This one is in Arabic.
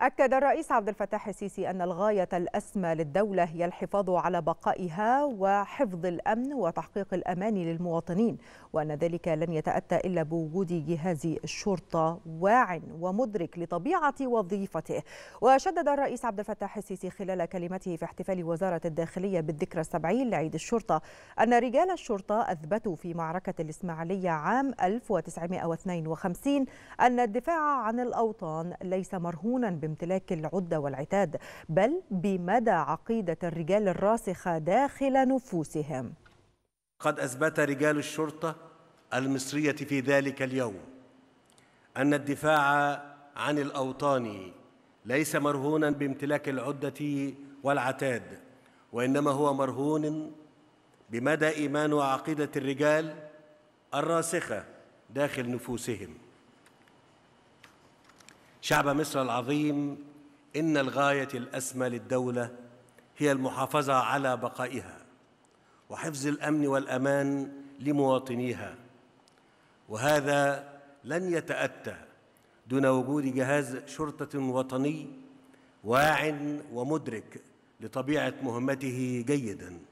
أكد الرئيس عبد الفتاح السيسي أن الغاية الأسمى للدولة هي الحفاظ على بقائها وحفظ الأمن وتحقيق الأمان للمواطنين وأن ذلك لن يتأتى إلا بوجود جهاز الشرطة واع ومدرك لطبيعة وظيفته وشدد الرئيس عبد الفتاح السيسي خلال كلمته في احتفال وزارة الداخلية بالذكرى السبعين لعيد الشرطة أن رجال الشرطة أثبتوا في معركة الإسماعيلية عام 1952 أن الدفاع عن الأوطان ليس مرهونا بامتلاك العدة والعتاد بل بمدى عقيدة الرجال الراسخة داخل نفوسهم قد أثبت رجال الشرطة المصرية في ذلك اليوم أن الدفاع عن الأوطان ليس مرهونا بامتلاك العدة والعتاد وإنما هو مرهون بمدى إيمان وعقيدة الرجال الراسخة داخل نفوسهم شعب مصر العظيم إن الغاية الأسمى للدولة هي المحافظة على بقائها وحفظ الأمن والأمان لمواطنيها وهذا لن يتأتى دون وجود جهاز شرطة وطني واع ومدرك لطبيعة مهمته جيداً